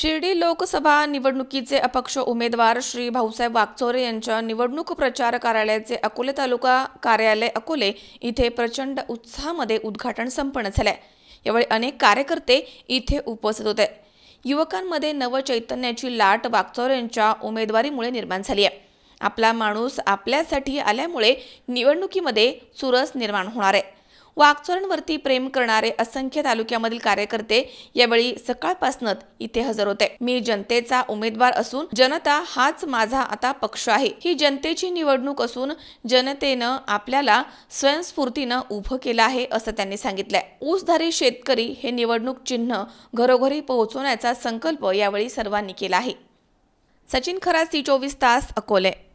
शिर्डी लोकसभा निवडणुकीचे अपक्ष उमेदवार श्री भाऊसाहेब वागचोरे यांच्या निवडणूक प्रचार कार्यालयाचे अकोले तालुका कार्यालय अकोले इथे प्रचंड उत्साहामध्ये उद्घाटन संपन्न झाले यावेळी अनेक कार्यकर्ते इथे उपस्थित होते युवकांमध्ये नवचैतन्याची लाट वागचोरे यांच्या उमेदवारीमुळे निर्माण झाली आहे आपला माणूस आपल्यासाठी आल्यामुळे निवडणुकीमध्ये चुरस निर्माण होणार आहे वाघचोरांवरती प्रेम करणारे असंख्य तालुक्यामधील कार्यकर्ते यावेळी सकाळपासूनच इथे हजर होते मी जनतेचा उमेदवार असून जनता हाच माझा आता पक्ष आहे ही जनतेची निवडणूक असून जनतेनं आपल्याला स्वयंस्फूर्तीनं उभं केलं आहे असं त्यांनी सांगितलंय ऊसधारी शेतकरी हे निवडणूक चिन्ह घरोघरी पोहोचवण्याचा संकल्प यावेळी सर्वांनी केला आहे सचिन खरा ती चोवीस तास अकोले